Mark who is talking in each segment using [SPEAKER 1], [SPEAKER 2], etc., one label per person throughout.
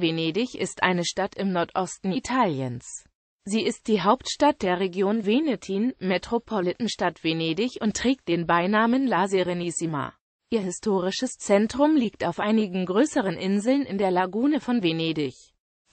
[SPEAKER 1] Venedig ist eine Stadt im Nordosten Italiens. Sie ist die Hauptstadt der Region Venetin, Metropolitanstadt Venedig und trägt den Beinamen La Serenissima. Ihr historisches Zentrum liegt auf einigen größeren Inseln in der Lagune von Venedig.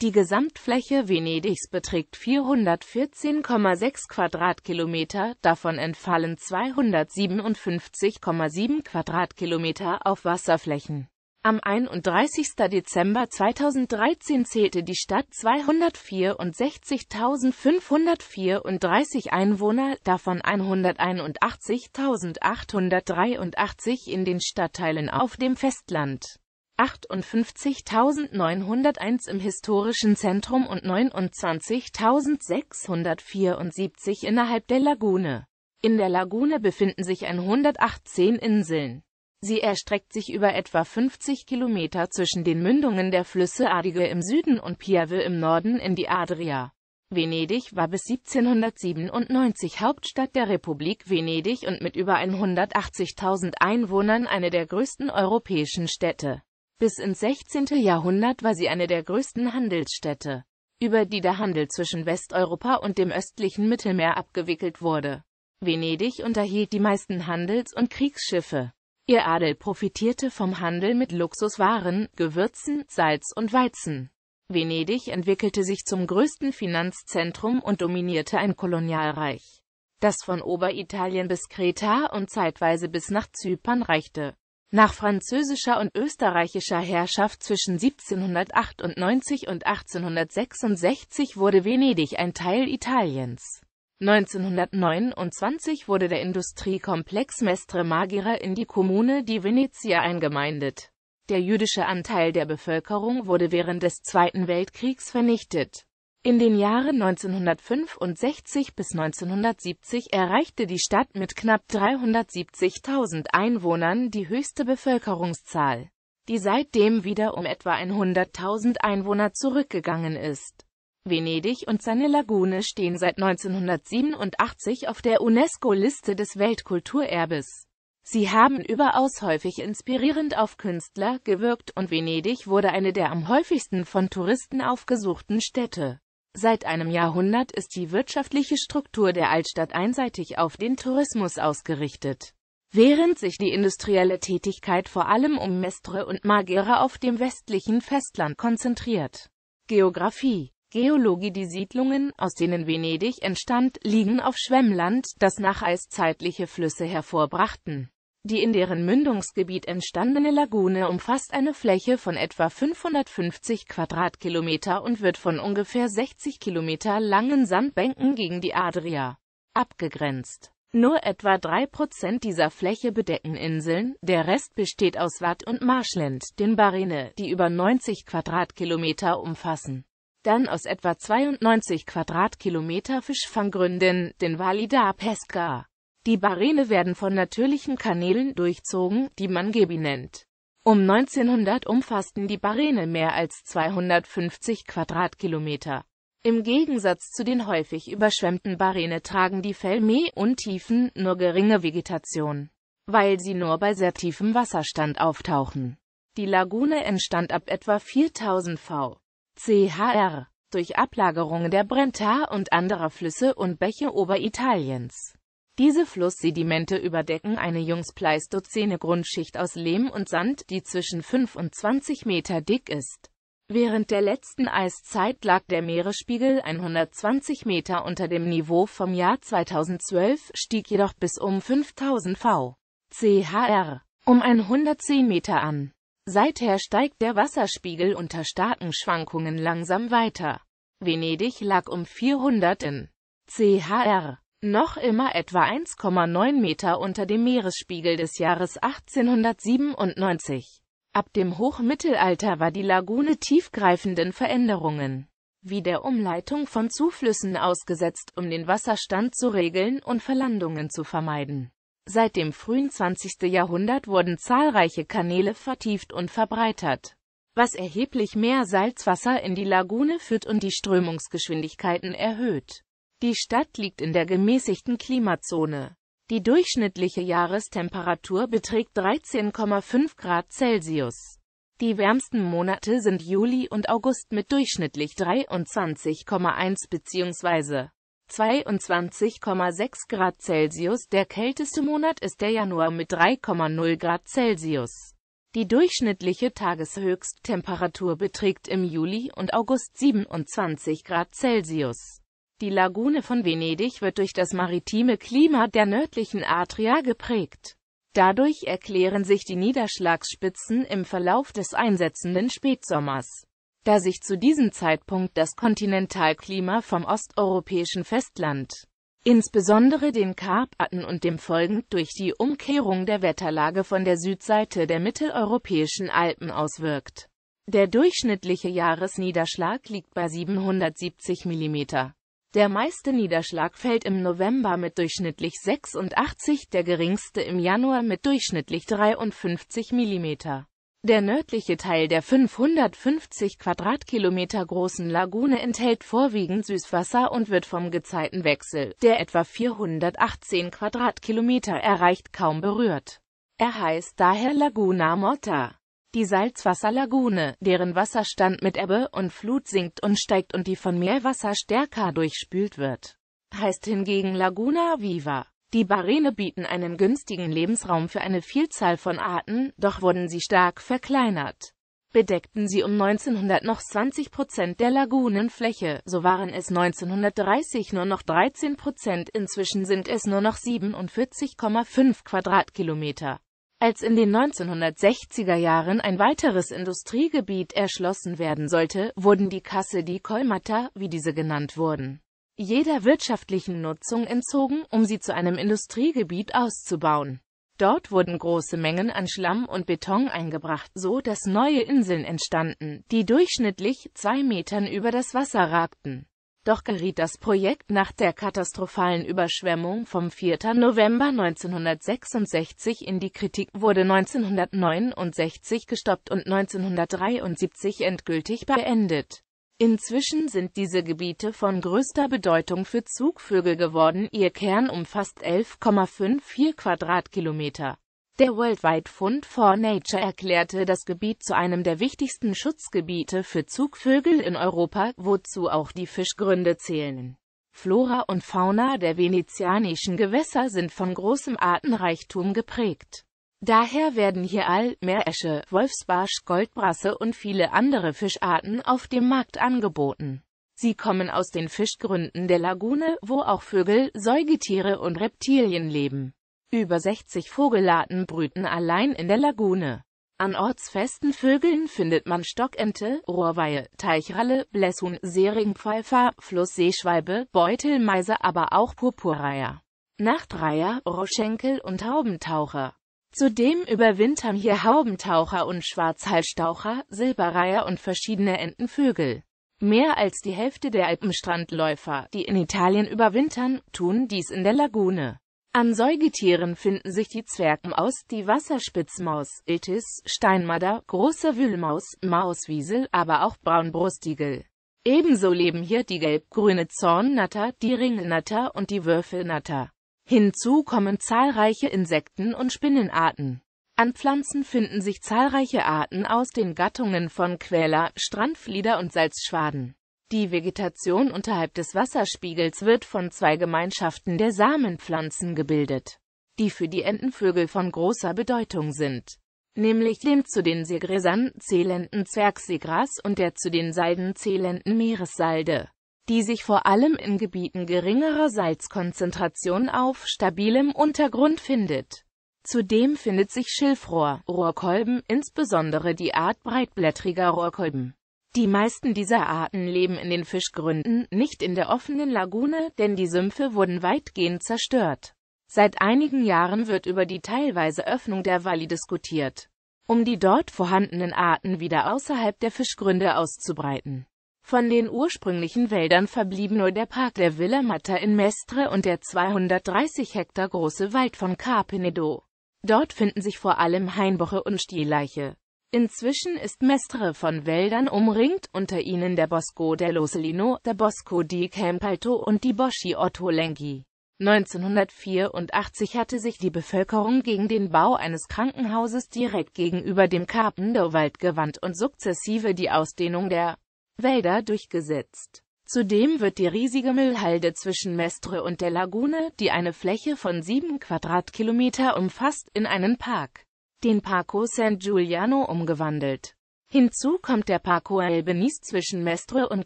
[SPEAKER 1] Die Gesamtfläche Venedigs beträgt 414,6 Quadratkilometer, davon entfallen 257,7 Quadratkilometer auf Wasserflächen. Am 31. Dezember 2013 zählte die Stadt 264.534 Einwohner, davon 181.883 in den Stadtteilen auf dem Festland. 58.901 im historischen Zentrum und 29.674 innerhalb der Lagune. In der Lagune befinden sich 118 Inseln. Sie erstreckt sich über etwa 50 Kilometer zwischen den Mündungen der Flüsse Adige im Süden und Piave im Norden in die Adria. Venedig war bis 1797 Hauptstadt der Republik Venedig und mit über 180.000 Einwohnern eine der größten europäischen Städte. Bis ins 16. Jahrhundert war sie eine der größten Handelsstädte, über die der Handel zwischen Westeuropa und dem östlichen Mittelmeer abgewickelt wurde. Venedig unterhielt die meisten Handels- und Kriegsschiffe. Ihr Adel profitierte vom Handel mit Luxuswaren, Gewürzen, Salz und Weizen. Venedig entwickelte sich zum größten Finanzzentrum und dominierte ein Kolonialreich, das von Oberitalien bis Kreta und zeitweise bis nach Zypern reichte. Nach französischer und österreichischer Herrschaft zwischen 1798 und 1866 wurde Venedig ein Teil Italiens. 1929 wurde der Industriekomplex Mestre Magira in die Kommune di Venezia eingemeindet. Der jüdische Anteil der Bevölkerung wurde während des Zweiten Weltkriegs vernichtet. In den Jahren 1965 bis 1970 erreichte die Stadt mit knapp 370.000 Einwohnern die höchste Bevölkerungszahl, die seitdem wieder um etwa 100.000 Einwohner zurückgegangen ist Venedig und seine Lagune stehen seit 1987 auf der UNESCO-Liste des Weltkulturerbes. Sie haben überaus häufig inspirierend auf Künstler gewirkt und Venedig wurde eine der am häufigsten von Touristen aufgesuchten Städte. Seit einem Jahrhundert ist die wirtschaftliche Struktur der Altstadt einseitig auf den Tourismus ausgerichtet. Während sich die industrielle Tätigkeit vor allem um Mestre und Marghera auf dem westlichen Festland konzentriert. Geografie Geologie Die Siedlungen, aus denen Venedig entstand, liegen auf Schwemmland, das nacheiszeitliche Flüsse hervorbrachten. Die in deren Mündungsgebiet entstandene Lagune umfasst eine Fläche von etwa 550 Quadratkilometer und wird von ungefähr 60 Kilometer langen Sandbänken gegen die Adria abgegrenzt. Nur etwa drei Prozent dieser Fläche bedecken Inseln, der Rest besteht aus Watt- und Marschland, den Barene, die über 90 Quadratkilometer umfassen dann aus etwa 92 Quadratkilometer Fischfanggründen, den Valida Pesca. Die Barene werden von natürlichen Kanälen durchzogen, die man Gebi nennt. Um 1900 umfassten die Barene mehr als 250 Quadratkilometer. Im Gegensatz zu den häufig überschwemmten Barene tragen die Fellmee und Tiefen nur geringe Vegetation, weil sie nur bei sehr tiefem Wasserstand auftauchen. Die Lagune entstand ab etwa 4000 V. CHR durch Ablagerungen der Brenta und anderer Flüsse und Bäche Oberitaliens. Diese Flusssedimente überdecken eine jungspleistozäne Grundschicht aus Lehm und Sand, die zwischen 5 und 20 Meter dick ist. Während der letzten Eiszeit lag der Meeresspiegel 120 Meter unter dem Niveau vom Jahr 2012, stieg jedoch bis um 5000 V. CHR um 110 Meter an. Seither steigt der Wasserspiegel unter starken Schwankungen langsam weiter. Venedig lag um 400 in CHR noch immer etwa 1,9 Meter unter dem Meeresspiegel des Jahres 1897. Ab dem Hochmittelalter war die Lagune tiefgreifenden Veränderungen, wie der Umleitung von Zuflüssen ausgesetzt, um den Wasserstand zu regeln und Verlandungen zu vermeiden. Seit dem frühen 20. Jahrhundert wurden zahlreiche Kanäle vertieft und verbreitert, was erheblich mehr Salzwasser in die Lagune führt und die Strömungsgeschwindigkeiten erhöht. Die Stadt liegt in der gemäßigten Klimazone. Die durchschnittliche Jahrestemperatur beträgt 13,5 Grad Celsius. Die wärmsten Monate sind Juli und August mit durchschnittlich 23,1 bzw. 22,6 Grad Celsius. Der kälteste Monat ist der Januar mit 3,0 Grad Celsius. Die durchschnittliche Tageshöchsttemperatur beträgt im Juli und August 27 Grad Celsius. Die Lagune von Venedig wird durch das maritime Klima der nördlichen Adria geprägt. Dadurch erklären sich die Niederschlagsspitzen im Verlauf des einsetzenden Spätsommers da sich zu diesem Zeitpunkt das Kontinentalklima vom osteuropäischen Festland, insbesondere den Karpaten und dem folgend durch die Umkehrung der Wetterlage von der Südseite der mitteleuropäischen Alpen auswirkt. Der durchschnittliche Jahresniederschlag liegt bei 770 mm. Der meiste Niederschlag fällt im November mit durchschnittlich 86, der geringste im Januar mit durchschnittlich 53 mm. Der nördliche Teil der 550 Quadratkilometer großen Lagune enthält vorwiegend Süßwasser und wird vom Gezeitenwechsel, der etwa 418 Quadratkilometer erreicht, kaum berührt. Er heißt daher Laguna Morta. Die Salzwasserlagune, deren Wasserstand mit Ebbe und Flut sinkt und steigt und die von Meerwasser stärker durchspült wird, heißt hingegen Laguna Viva. Die Barene bieten einen günstigen Lebensraum für eine Vielzahl von Arten, doch wurden sie stark verkleinert. Bedeckten sie um 1900 noch 20 Prozent der Lagunenfläche, so waren es 1930 nur noch 13 Prozent, inzwischen sind es nur noch 47,5 Quadratkilometer. Als in den 1960er Jahren ein weiteres Industriegebiet erschlossen werden sollte, wurden die Kasse die Kolmata, wie diese genannt wurden jeder wirtschaftlichen Nutzung entzogen, um sie zu einem Industriegebiet auszubauen. Dort wurden große Mengen an Schlamm und Beton eingebracht, so dass neue Inseln entstanden, die durchschnittlich zwei Metern über das Wasser ragten. Doch geriet das Projekt nach der katastrophalen Überschwemmung vom 4. November 1966 in die Kritik, wurde 1969 gestoppt und 1973 endgültig beendet. Inzwischen sind diese Gebiete von größter Bedeutung für Zugvögel geworden, ihr Kern umfasst 11,54 Quadratkilometer. Der Worldwide Fund for Nature erklärte das Gebiet zu einem der wichtigsten Schutzgebiete für Zugvögel in Europa, wozu auch die Fischgründe zählen. Flora und Fauna der venezianischen Gewässer sind von großem Artenreichtum geprägt. Daher werden hier all Meeresche, Wolfsbarsch, Goldbrasse und viele andere Fischarten auf dem Markt angeboten. Sie kommen aus den Fischgründen der Lagune, wo auch Vögel, Säugetiere und Reptilien leben. Über 60 Vogelarten brüten allein in der Lagune. An ortsfesten Vögeln findet man Stockente, Rohrweihe, Teichralle, Blessun, Seringpfeifer, Flussseeschwalbe, Beutelmeise, aber auch Purpurreiher, Nachtreiher, Roschenkel und Haubentaucher. Zudem überwintern hier Haubentaucher und Schwarzhalstaucher, Silberreiher und verschiedene Entenvögel. Mehr als die Hälfte der Alpenstrandläufer, die in Italien überwintern, tun dies in der Lagune. An Säugetieren finden sich die Zwergmaus, die Wasserspitzmaus, Iltis, Steinmadder, große Wühlmaus, Mauswiesel, aber auch Braunbrustigel. Ebenso leben hier die gelb-grüne Zornnatter, die Ringelnatter und die Würfelnatter. Hinzu kommen zahlreiche Insekten- und Spinnenarten. An Pflanzen finden sich zahlreiche Arten aus den Gattungen von Quäler, Strandflieder und Salzschwaden. Die Vegetation unterhalb des Wasserspiegels wird von zwei Gemeinschaften der Samenpflanzen gebildet, die für die Entenvögel von großer Bedeutung sind nämlich dem zu den Seegräsern zählenden Zwergseegras und der zu den Salden zählenden Meeressalde die sich vor allem in Gebieten geringerer Salzkonzentration auf stabilem Untergrund findet. Zudem findet sich Schilfrohr, Rohrkolben, insbesondere die Art breitblättriger Rohrkolben. Die meisten dieser Arten leben in den Fischgründen, nicht in der offenen Lagune, denn die Sümpfe wurden weitgehend zerstört. Seit einigen Jahren wird über die teilweise Öffnung der Walli diskutiert, um die dort vorhandenen Arten wieder außerhalb der Fischgründe auszubreiten. Von den ursprünglichen Wäldern verblieb nur der Park der Villa Matta in Mestre und der 230 Hektar große Wald von Carpenedo. Dort finden sich vor allem Hainbuche und Stieleiche. Inzwischen ist Mestre von Wäldern umringt, unter ihnen der Bosco del Rossellino, der Bosco di Campalto und die Boschi Otto Lenghi. 1984 hatte sich die Bevölkerung gegen den Bau eines Krankenhauses direkt gegenüber dem Carpendo-Wald gewandt und sukzessive die Ausdehnung der Wälder durchgesetzt. Zudem wird die riesige Müllhalde zwischen Mestre und der Lagune, die eine Fläche von sieben Quadratkilometer umfasst, in einen Park, den Parco San Giuliano, umgewandelt. Hinzu kommt der Parco Albanese zwischen Mestre und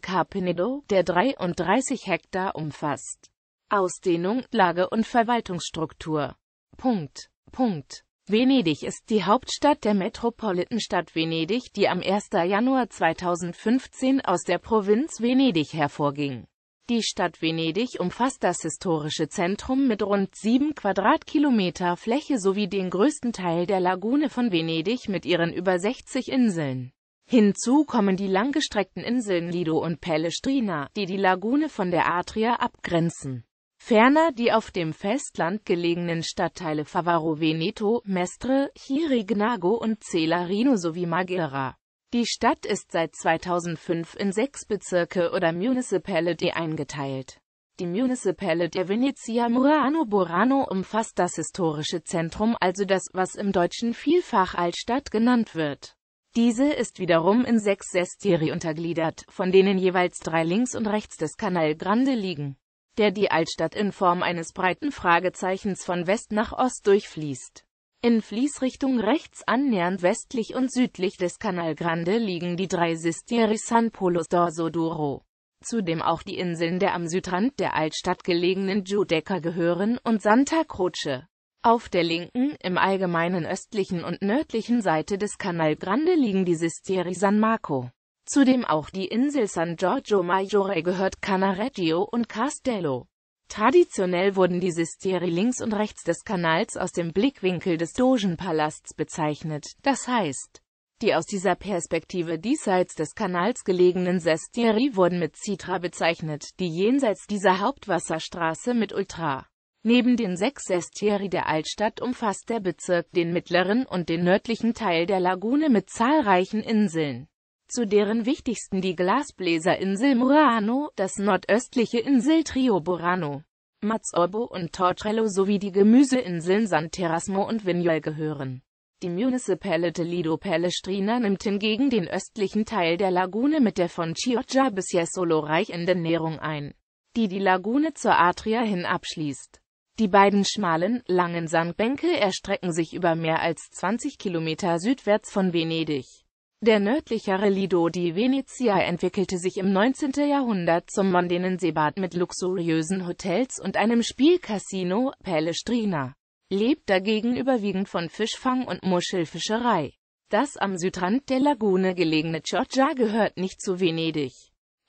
[SPEAKER 1] Carpenedo, der 33 Hektar umfasst. Ausdehnung, Lage und Verwaltungsstruktur. Punkt. Punkt. Venedig ist die Hauptstadt der Metropolitanstadt Venedig, die am 1. Januar 2015 aus der Provinz Venedig hervorging. Die Stadt Venedig umfasst das historische Zentrum mit rund 7 Quadratkilometer Fläche sowie den größten Teil der Lagune von Venedig mit ihren über 60 Inseln. Hinzu kommen die langgestreckten Inseln Lido und Pelestrina, die die Lagune von der Adria abgrenzen. Ferner die auf dem Festland gelegenen Stadtteile Favaro Veneto, Mestre, Chirignago und Celarino sowie Marghera. Die Stadt ist seit 2005 in sechs Bezirke oder Municipality eingeteilt. Die Municipality Venezia Murano Burano umfasst das historische Zentrum, also das, was im Deutschen vielfach Altstadt genannt wird. Diese ist wiederum in sechs Sestieri untergliedert, von denen jeweils drei links und rechts des Canal Grande liegen der die Altstadt in Form eines breiten Fragezeichens von West nach Ost durchfließt. In Fließrichtung rechts annähernd westlich und südlich des Canal Grande liegen die drei Sistieri San Polo d'Orso Duro. Zudem auch die Inseln der am Südrand der Altstadt gelegenen Giudecca gehören und Santa Croce. Auf der linken, im allgemeinen östlichen und nördlichen Seite des Canal Grande liegen die Sistieri San Marco. Zudem auch die Insel San Giorgio Maggiore gehört Canareggio und Castello. Traditionell wurden die Sistieri links und rechts des Kanals aus dem Blickwinkel des Dogenpalasts bezeichnet, das heißt, die aus dieser Perspektive diesseits des Kanals gelegenen Sestieri wurden mit Citra bezeichnet, die jenseits dieser Hauptwasserstraße mit Ultra. Neben den sechs Sestieri der Altstadt umfasst der Bezirk den mittleren und den nördlichen Teil der Lagune mit zahlreichen Inseln zu deren wichtigsten die Glasbläserinsel Murano, das nordöstliche Inseltrio Burano, Mazzorbo und Tortrello sowie die Gemüseinseln San Terrasmo und Vignol gehören. Die Municipality Lido Palestrina nimmt hingegen den östlichen Teil der Lagune mit der von Chioggia bis Jesolo reichenden Nährung ein, die die Lagune zur Atria hin abschließt. Die beiden schmalen, langen Sandbänke erstrecken sich über mehr als 20 Kilometer südwärts von Venedig. Der nördlichere Lido di Venezia entwickelte sich im 19. Jahrhundert zum mondänen Seebad mit luxuriösen Hotels und einem Spielcasino, Palestrina. Lebt dagegen überwiegend von Fischfang und Muschelfischerei. Das am Südrand der Lagune gelegene Chioggia gehört nicht zu Venedig.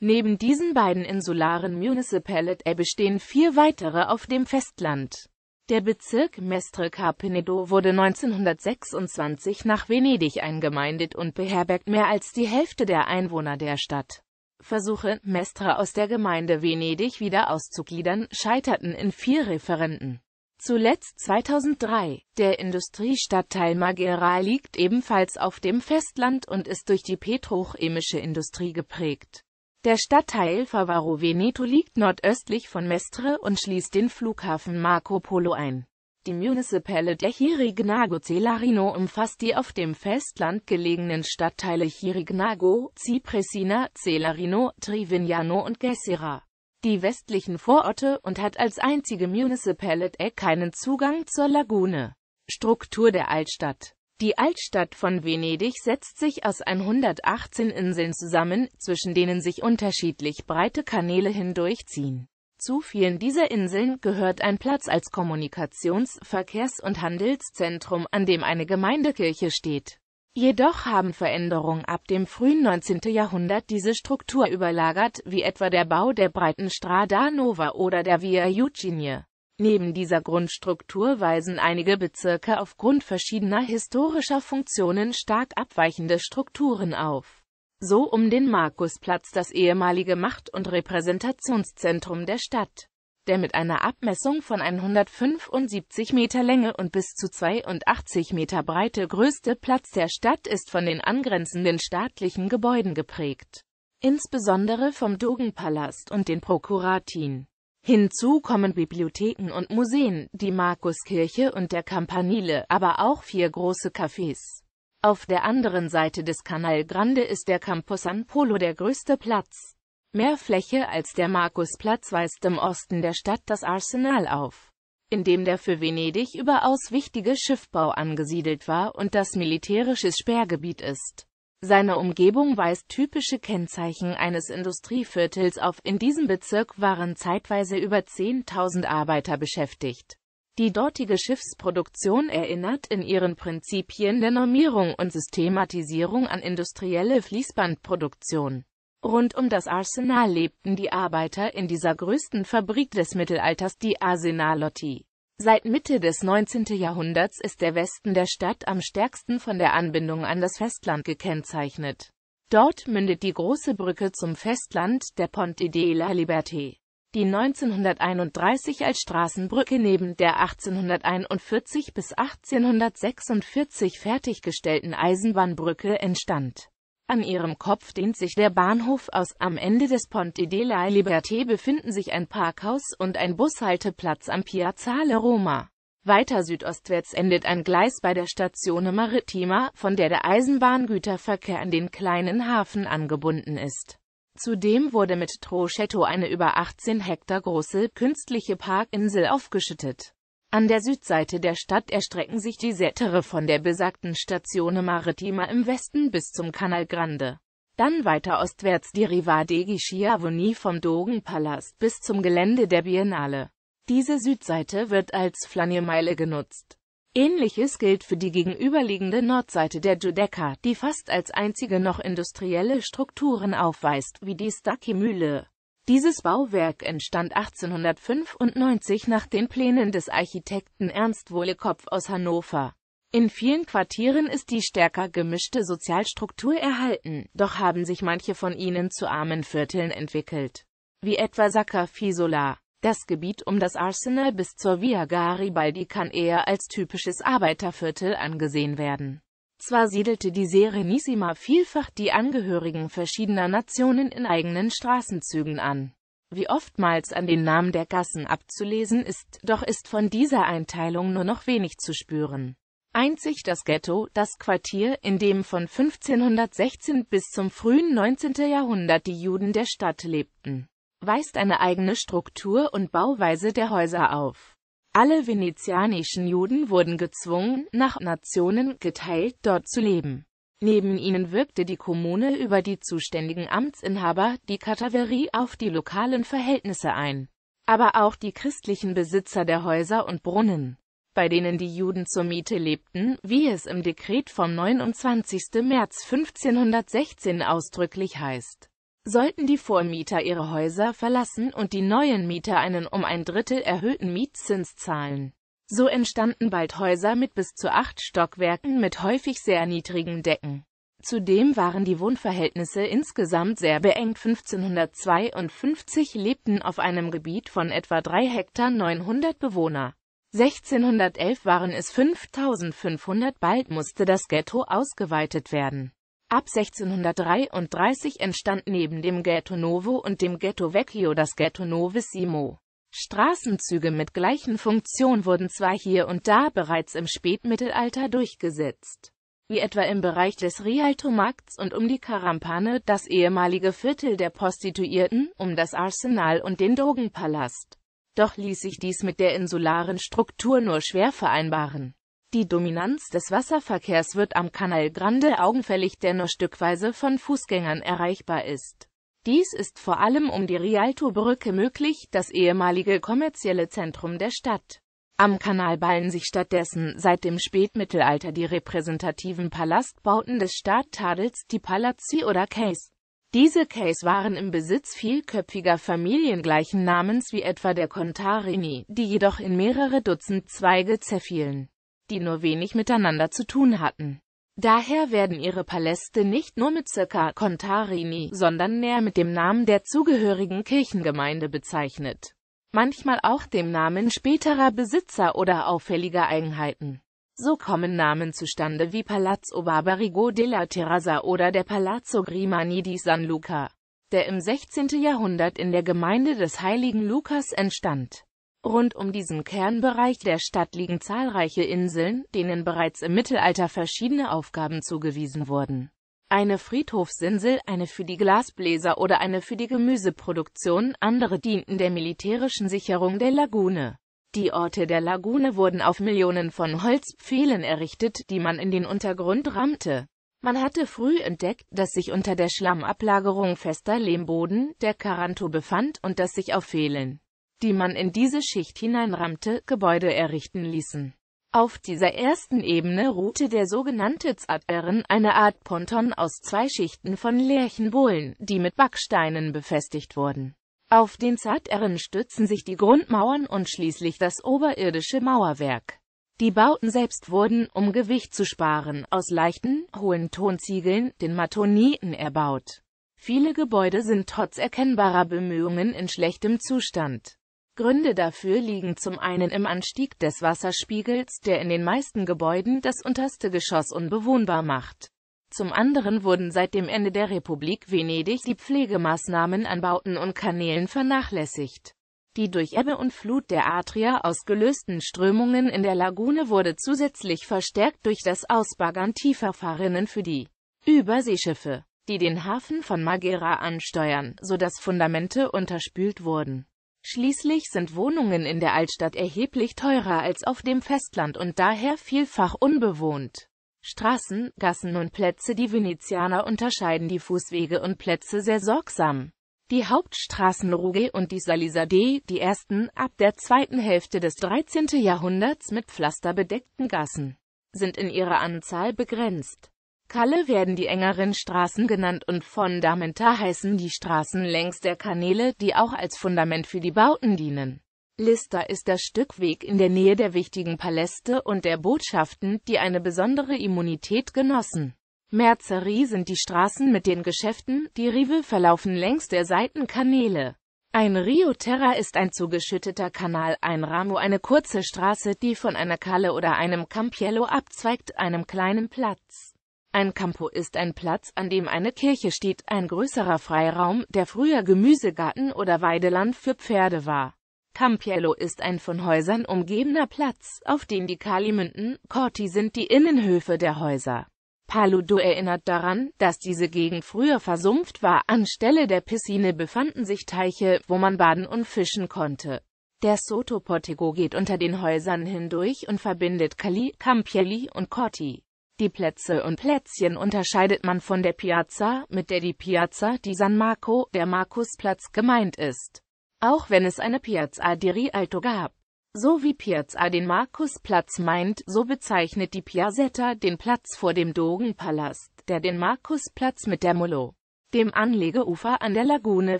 [SPEAKER 1] Neben diesen beiden insularen Municipality bestehen vier weitere auf dem Festland. Der Bezirk Mestre-Carpenedo wurde 1926 nach Venedig eingemeindet und beherbergt mehr als die Hälfte der Einwohner der Stadt. Versuche, Mestre aus der Gemeinde Venedig wieder auszugliedern, scheiterten in vier Referenden. Zuletzt 2003. Der Industriestadtteil Marghera liegt ebenfalls auf dem Festland und ist durch die petrochemische Industrie geprägt. Der Stadtteil Favaro Veneto liegt nordöstlich von Mestre und schließt den Flughafen Marco Polo ein. Die Municipality Chirignago Celarino umfasst die auf dem Festland gelegenen Stadtteile Chirignago, Cipresina, Celarino, Trivignano und Gessera, die westlichen Vororte und hat als einzige Municipality keinen Zugang zur Lagune. Struktur der Altstadt die Altstadt von Venedig setzt sich aus 118 Inseln zusammen, zwischen denen sich unterschiedlich breite Kanäle hindurchziehen. Zu vielen dieser Inseln gehört ein Platz als Kommunikations-, Verkehrs- und Handelszentrum, an dem eine Gemeindekirche steht. Jedoch haben Veränderungen ab dem frühen 19. Jahrhundert diese Struktur überlagert, wie etwa der Bau der breiten Strada Nova oder der Via Eugenie. Neben dieser Grundstruktur weisen einige Bezirke aufgrund verschiedener historischer Funktionen stark abweichende Strukturen auf. So um den Markusplatz das ehemalige Macht- und Repräsentationszentrum der Stadt, der mit einer Abmessung von 175 Meter Länge und bis zu 82 Meter Breite größte Platz der Stadt ist von den angrenzenden staatlichen Gebäuden geprägt, insbesondere vom Dogenpalast und den Prokuratin. Hinzu kommen Bibliotheken und Museen, die Markuskirche und der Campanile, aber auch vier große Cafés. Auf der anderen Seite des Canal Grande ist der Campus San Polo der größte Platz. Mehr Fläche als der Markusplatz weist im Osten der Stadt das Arsenal auf, in dem der für Venedig überaus wichtige Schiffbau angesiedelt war und das militärisches Sperrgebiet ist. Seine Umgebung weist typische Kennzeichen eines Industrieviertels auf, in diesem Bezirk waren zeitweise über 10.000 Arbeiter beschäftigt. Die dortige Schiffsproduktion erinnert in ihren Prinzipien der Normierung und Systematisierung an industrielle Fließbandproduktion. Rund um das Arsenal lebten die Arbeiter in dieser größten Fabrik des Mittelalters, die Arsenalotti. Seit Mitte des 19. Jahrhunderts ist der Westen der Stadt am stärksten von der Anbindung an das Festland gekennzeichnet. Dort mündet die große Brücke zum Festland, der Ponte de la Liberté, die 1931 als Straßenbrücke neben der 1841 bis 1846 fertiggestellten Eisenbahnbrücke entstand an ihrem Kopf dehnt sich der Bahnhof aus, am Ende des Ponte della Liberté befinden sich ein Parkhaus und ein Bushalteplatz am Piazzale Roma. Weiter südostwärts endet ein Gleis bei der Station Maritima, von der der Eisenbahngüterverkehr an den kleinen Hafen angebunden ist. Zudem wurde mit Troschetto eine über 18 Hektar große, künstliche Parkinsel aufgeschüttet an der Südseite der Stadt erstrecken sich die Sättere von der besagten Station Maritima im Westen bis zum Canal Grande. Dann weiter ostwärts die Riva degli Schiavoni vom Dogenpalast bis zum Gelände der Biennale. Diese Südseite wird als Flaniermeile genutzt. Ähnliches gilt für die gegenüberliegende Nordseite der Giudecca, die fast als einzige noch industrielle Strukturen aufweist, wie die Stacchi-Mühle. Dieses Bauwerk entstand 1895 nach den Plänen des Architekten Ernst Wohlekopf aus Hannover. In vielen Quartieren ist die stärker gemischte Sozialstruktur erhalten, doch haben sich manche von ihnen zu armen Vierteln entwickelt. Wie etwa Sacca-Fisola. Das Gebiet um das Arsenal bis zur Via Garibaldi kann eher als typisches Arbeiterviertel angesehen werden. Zwar siedelte die Serenissima vielfach die Angehörigen verschiedener Nationen in eigenen Straßenzügen an. Wie oftmals an den Namen der Gassen abzulesen ist, doch ist von dieser Einteilung nur noch wenig zu spüren. Einzig das Ghetto, das Quartier, in dem von 1516 bis zum frühen 19. Jahrhundert die Juden der Stadt lebten, weist eine eigene Struktur und Bauweise der Häuser auf. Alle venezianischen Juden wurden gezwungen, nach Nationen geteilt dort zu leben. Neben ihnen wirkte die Kommune über die zuständigen Amtsinhaber, die Kataverie, auf die lokalen Verhältnisse ein. Aber auch die christlichen Besitzer der Häuser und Brunnen, bei denen die Juden zur Miete lebten, wie es im Dekret vom 29. März 1516 ausdrücklich heißt. Sollten die Vormieter ihre Häuser verlassen und die neuen Mieter einen um ein Drittel erhöhten Mietzins zahlen. So entstanden bald Häuser mit bis zu acht Stockwerken mit häufig sehr niedrigen Decken. Zudem waren die Wohnverhältnisse insgesamt sehr beengt. 1552 lebten auf einem Gebiet von etwa 3 Hektar 900 Bewohner. 1611 waren es 5500, bald musste das Ghetto ausgeweitet werden. Ab 1633 entstand neben dem Ghetto Novo und dem Ghetto Vecchio das Ghetto Novissimo. Straßenzüge mit gleichen Funktion wurden zwar hier und da bereits im Spätmittelalter durchgesetzt, wie etwa im Bereich des Rialto-Markts und um die Karampane, das ehemalige Viertel der Prostituierten, um das Arsenal und den Dogenpalast. Doch ließ sich dies mit der insularen Struktur nur schwer vereinbaren. Die Dominanz des Wasserverkehrs wird am Canal Grande augenfällig, der nur stückweise von Fußgängern erreichbar ist. Dies ist vor allem um die Rialto-Brücke möglich, das ehemalige kommerzielle Zentrum der Stadt. Am Kanal ballen sich stattdessen seit dem Spätmittelalter die repräsentativen Palastbauten des Stadttadels, die Palazzi oder Case. Diese Case waren im Besitz vielköpfiger Familien gleichen Namens wie etwa der Contarini, die jedoch in mehrere Dutzend Zweige zerfielen die nur wenig miteinander zu tun hatten. Daher werden ihre Paläste nicht nur mit circa Contarini, sondern näher mit dem Namen der zugehörigen Kirchengemeinde bezeichnet. Manchmal auch dem Namen späterer Besitzer oder auffälliger Eigenheiten. So kommen Namen zustande wie Palazzo Barbarigo della Terrazza oder der Palazzo Grimani di San Luca, der im 16. Jahrhundert in der Gemeinde des heiligen Lukas entstand. Rund um diesen Kernbereich der Stadt liegen zahlreiche Inseln, denen bereits im Mittelalter verschiedene Aufgaben zugewiesen wurden. Eine Friedhofsinsel, eine für die Glasbläser oder eine für die Gemüseproduktion, andere dienten der militärischen Sicherung der Lagune. Die Orte der Lagune wurden auf Millionen von Holzpfählen errichtet, die man in den Untergrund rammte. Man hatte früh entdeckt, dass sich unter der Schlammablagerung fester Lehmboden, der Caranto befand und dass sich auf Pfählen die man in diese Schicht hineinrammte, Gebäude errichten ließen. Auf dieser ersten Ebene ruhte der sogenannte Zateren, eine Art Ponton aus zwei Schichten von Lärchenbohlen, die mit Backsteinen befestigt wurden. Auf den Zateren stützen sich die Grundmauern und schließlich das oberirdische Mauerwerk. Die Bauten selbst wurden, um Gewicht zu sparen, aus leichten, hohen Tonziegeln, den Matoniten, erbaut. Viele Gebäude sind trotz erkennbarer Bemühungen in schlechtem Zustand. Gründe dafür liegen zum einen im Anstieg des Wasserspiegels, der in den meisten Gebäuden das unterste Geschoss unbewohnbar macht. Zum anderen wurden seit dem Ende der Republik Venedig die Pflegemaßnahmen an Bauten und Kanälen vernachlässigt. Die durch Ebbe und Flut der Adria ausgelösten Strömungen in der Lagune wurde zusätzlich verstärkt durch das Ausbaggern tiefer Fahrrinnen für die Überseeschiffe, die den Hafen von Magera ansteuern, sodass Fundamente unterspült wurden. Schließlich sind Wohnungen in der Altstadt erheblich teurer als auf dem Festland und daher vielfach unbewohnt. Straßen, Gassen und Plätze Die Venezianer unterscheiden die Fußwege und Plätze sehr sorgsam. Die Hauptstraßen Ruge und die Salisa D, die ersten, ab der zweiten Hälfte des 13. Jahrhunderts mit Pflaster bedeckten Gassen, sind in ihrer Anzahl begrenzt. Kalle werden die engeren Straßen genannt und Fundamenta heißen die Straßen längs der Kanäle, die auch als Fundament für die Bauten dienen. Lista ist das Stück Weg in der Nähe der wichtigen Paläste und der Botschaften, die eine besondere Immunität genossen. Merzerie sind die Straßen mit den Geschäften, die Rive verlaufen längs der Seitenkanäle. Ein Rio Terra ist ein zugeschütteter Kanal, ein Ramo eine kurze Straße, die von einer Kalle oder einem Campiello abzweigt, einem kleinen Platz. Ein Campo ist ein Platz, an dem eine Kirche steht, ein größerer Freiraum, der früher Gemüsegarten oder Weideland für Pferde war. Campiello ist ein von Häusern umgebener Platz, auf dem die Kalimünden, Corti sind die Innenhöfe der Häuser. Paludo erinnert daran, dass diese Gegend früher versumpft war, anstelle der Piscine befanden sich Teiche, wo man baden und fischen konnte. Der Soto Sotoportigo geht unter den Häusern hindurch und verbindet Cali, Campielli und Corti. Die Plätze und Plätzchen unterscheidet man von der Piazza, mit der die Piazza di San Marco, der Markusplatz, gemeint ist. Auch wenn es eine Piazza di Rialto gab. So wie Piazza den Markusplatz meint, so bezeichnet die Piazzetta den Platz vor dem Dogenpalast, der den Markusplatz mit der Molo, dem Anlegeufer an der Lagune,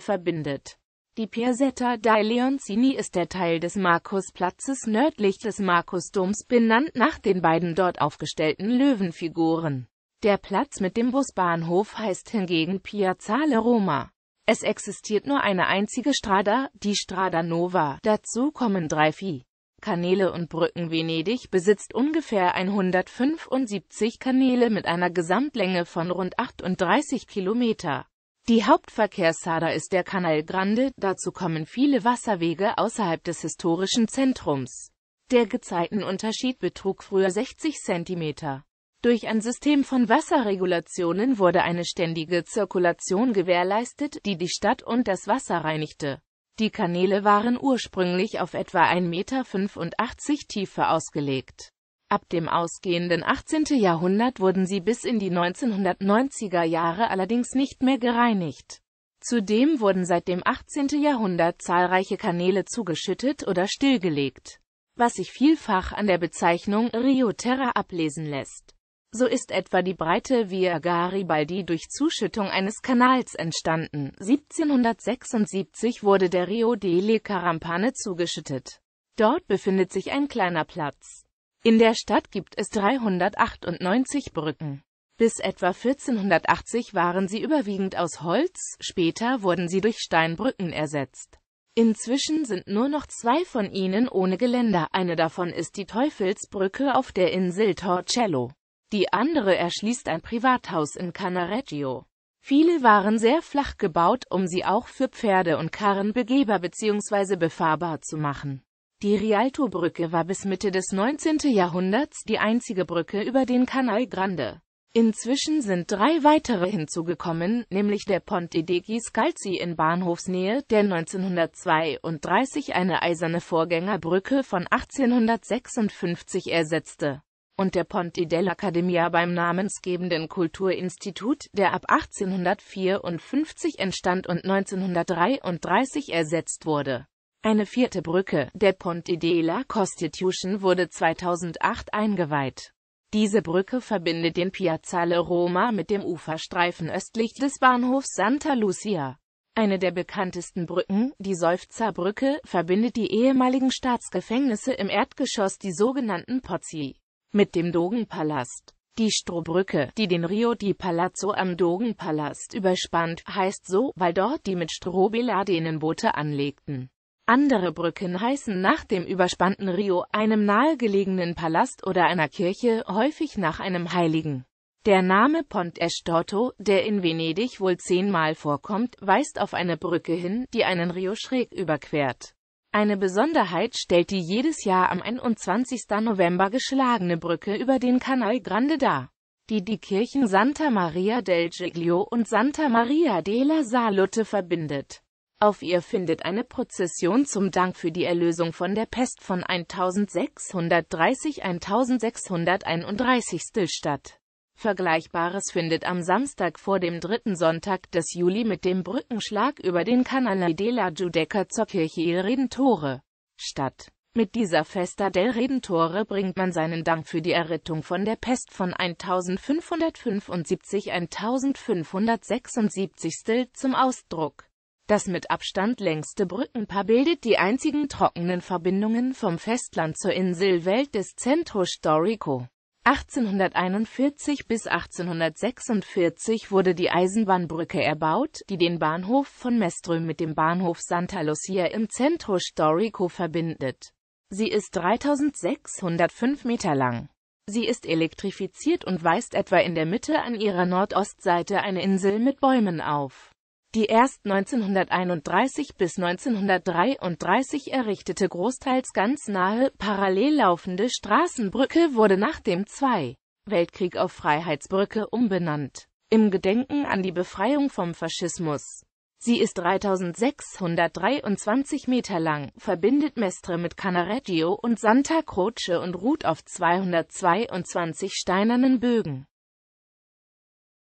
[SPEAKER 1] verbindet. Die Piazzetta dei Leoncini ist der Teil des Markusplatzes nördlich des Markusdoms benannt nach den beiden dort aufgestellten Löwenfiguren. Der Platz mit dem Busbahnhof heißt hingegen Piazzale Roma. Es existiert nur eine einzige Strada, die Strada Nova. Dazu kommen drei Vieh. Kanäle und Brücken Venedig besitzt ungefähr 175 Kanäle mit einer Gesamtlänge von rund 38 Kilometer. Die Hauptverkehrsader ist der Canal Grande, dazu kommen viele Wasserwege außerhalb des historischen Zentrums. Der Gezeitenunterschied betrug früher 60 cm. Durch ein System von Wasserregulationen wurde eine ständige Zirkulation gewährleistet, die die Stadt und das Wasser reinigte. Die Kanäle waren ursprünglich auf etwa 1,85 Meter Tiefe ausgelegt. Ab dem ausgehenden 18. Jahrhundert wurden sie bis in die 1990er Jahre allerdings nicht mehr gereinigt. Zudem wurden seit dem 18. Jahrhundert zahlreiche Kanäle zugeschüttet oder stillgelegt, was sich vielfach an der Bezeichnung Rio Terra ablesen lässt. So ist etwa die breite Via Garibaldi durch Zuschüttung eines Kanals entstanden. 1776 wurde der Rio delle Carampane zugeschüttet. Dort befindet sich ein kleiner Platz. In der Stadt gibt es 398 Brücken. Bis etwa 1480 waren sie überwiegend aus Holz, später wurden sie durch Steinbrücken ersetzt. Inzwischen sind nur noch zwei von ihnen ohne Geländer, eine davon ist die Teufelsbrücke auf der Insel Torcello. Die andere erschließt ein Privathaus in Canareggio. Viele waren sehr flach gebaut, um sie auch für Pferde und Karren begehbar bzw. befahrbar zu machen. Die Rialto-Brücke war bis Mitte des 19. Jahrhunderts die einzige Brücke über den Canal Grande. Inzwischen sind drei weitere hinzugekommen, nämlich der Ponte degli Scalzi in Bahnhofsnähe, der 1932 eine eiserne Vorgängerbrücke von 1856 ersetzte, und der Ponte dell'Accademia beim namensgebenden Kulturinstitut, der ab 1854 entstand und 1933 ersetzt wurde. Eine vierte Brücke, der Ponte della Constitution, wurde 2008 eingeweiht. Diese Brücke verbindet den Piazzale Roma mit dem Uferstreifen östlich des Bahnhofs Santa Lucia. Eine der bekanntesten Brücken, die Seufzerbrücke, verbindet die ehemaligen Staatsgefängnisse im Erdgeschoss, die sogenannten Pozzi, mit dem Dogenpalast. Die Strohbrücke, die den Rio di Palazzo am Dogenpalast überspannt, heißt so, weil dort die mit Stroh Boote anlegten. Andere Brücken heißen nach dem überspannten Rio, einem nahegelegenen Palast oder einer Kirche, häufig nach einem Heiligen. Der Name Pont Estorto, der in Venedig wohl zehnmal vorkommt, weist auf eine Brücke hin, die einen Rio schräg überquert. Eine Besonderheit stellt die jedes Jahr am 21. November geschlagene Brücke über den Canal Grande dar, die die Kirchen Santa Maria del Giglio und Santa Maria della Salute verbindet. Auf ihr findet eine Prozession zum Dank für die Erlösung von der Pest von 1630-1631 statt. Vergleichbares findet am Samstag vor dem dritten Sonntag des Juli mit dem Brückenschlag über den Canale della Giudecca zur Kirche Il Redentore statt. Mit dieser Festa del Redentore bringt man seinen Dank für die Errettung von der Pest von 1575-1576 zum Ausdruck. Das mit Abstand längste Brückenpaar bildet die einzigen trockenen Verbindungen vom Festland zur Inselwelt des Centro Storico. 1841 bis 1846 wurde die Eisenbahnbrücke erbaut, die den Bahnhof von Meström mit dem Bahnhof Santa Lucia im Centro Storico verbindet. Sie ist 3605 Meter lang. Sie ist elektrifiziert und weist etwa in der Mitte an ihrer Nordostseite eine Insel mit Bäumen auf die erst 1931 bis 1933 errichtete großteils ganz nahe, parallel laufende Straßenbrücke wurde nach dem Zwei Weltkrieg auf Freiheitsbrücke umbenannt. Im Gedenken an die Befreiung vom Faschismus. Sie ist 3623 Meter lang, verbindet Mestre mit Canareggio und Santa Croce und ruht auf 222 steinernen Bögen.